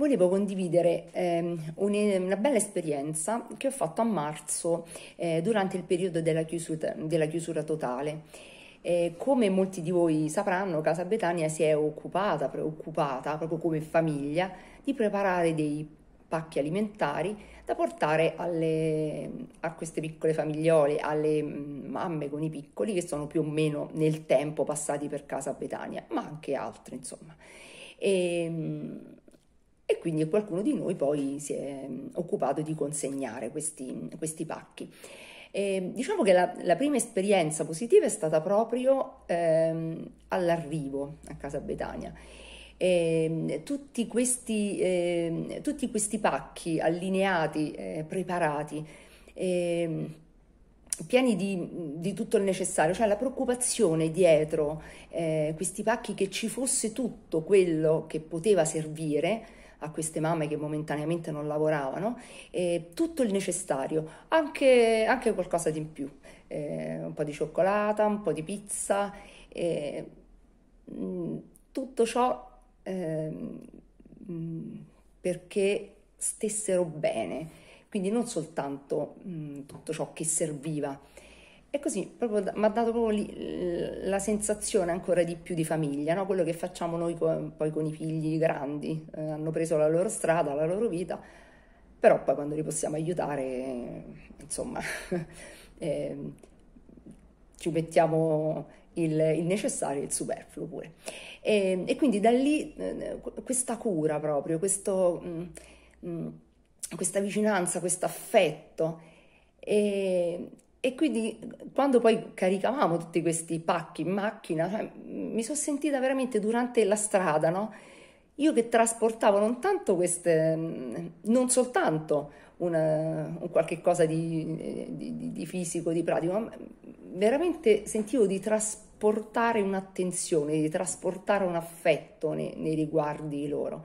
volevo condividere ehm, una bella esperienza che ho fatto a marzo eh, durante il periodo della chiusura, della chiusura totale. Eh, come molti di voi sapranno, Casa Betania si è occupata, preoccupata proprio come famiglia, di preparare dei pacchi alimentari da portare alle, a queste piccole famigliole, alle mm, mamme con i piccoli che sono più o meno nel tempo passati per Casa Betania, ma anche altri, insomma. E, ehm, e quindi qualcuno di noi poi si è mm, occupato di consegnare questi, questi pacchi. E diciamo che la, la, prima esperienza positiva è stata proprio ehm, all'arrivo a Casa Betania. E, ehm, tutti, questi, eh, tutti, questi, pacchi allineati, eh, preparati, eh, pieni di, di, tutto il necessario, cioè la preoccupazione dietro eh, questi pacchi che ci fosse tutto quello che poteva servire a queste mamme che momentaneamente non lavoravano, eh, tutto il necessario, anche, anche qualcosa di in più, eh, un po' di cioccolata, un po' di pizza, eh, tutto ciò ehm, mm, perché stessero bene, quindi non soltanto mh, mm, tutto ciò che serviva. E così mi ha dato proprio lì, la sensazione ancora di più di famiglia, no? quello che facciamo noi con, poi con i figli grandi, eh, hanno preso la loro strada, la loro vita, però poi quando li possiamo aiutare, insomma, eh, ci mettiamo il, il, necessario e il superfluo pure. E, ehm, e, quindi da lì eh, questa cura proprio, questo, mh, mm, mh, mm, questa vicinanza, questo affetto. E, ehm, e quindi eh, quando poi caricavamo tutti questi pacchi in macchina, cioè, mi sono sentita veramente durante la strada, no? Io che trasportavo non tanto queste, non soltanto una, un qualche cosa di, di, di, fisico, di pratico, ma veramente sentivo di trasportare un'attenzione, di trasportare un affetto nei, nei riguardi loro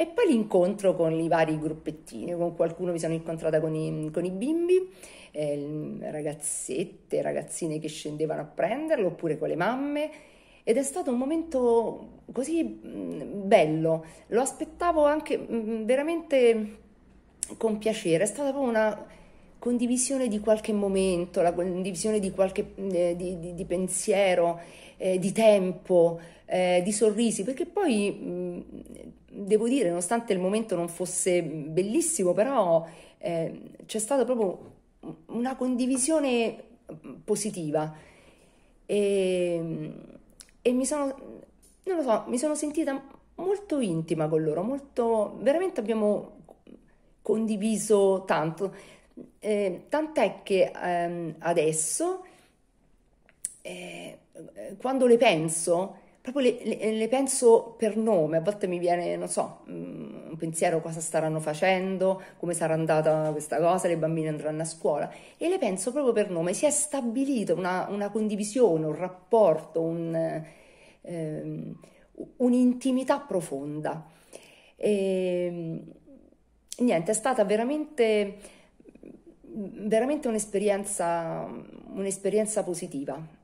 e poi l'incontro con i vari gruppettini, con qualcuno mi sono incontrata con i, con i bimbi, eh, ragazzette, ragazzine che scendevano a prenderlo oppure con le mamme ed è stato un momento così mm, bello, lo aspettavo anche mm, veramente con piacere, è stata proprio una condivisione di qualche momento, la condivisione di qualche eh, di, di, di pensiero, eh, di tempo, eh, di sorrisi, perché poi mh, devo dire, nonostante il momento non fosse bellissimo, però eh, c'è stata proprio una condivisione positiva e, e mi sono, non lo so, mi sono sentita molto intima con loro, molto, veramente abbiamo condiviso tanto eh, tant'è che ehm, adesso, eh, quando le penso, proprio le, le, le, penso per nome, a volte mi viene, non so, mm, un pensiero cosa staranno facendo, come sarà andata questa cosa, le bambine andranno a scuola e le penso proprio per nome, si è stabilita una, una, condivisione, un rapporto, un, ehm, un'intimità profonda. E, ehm, niente, è stata veramente veramente un'esperienza, un'esperienza positiva.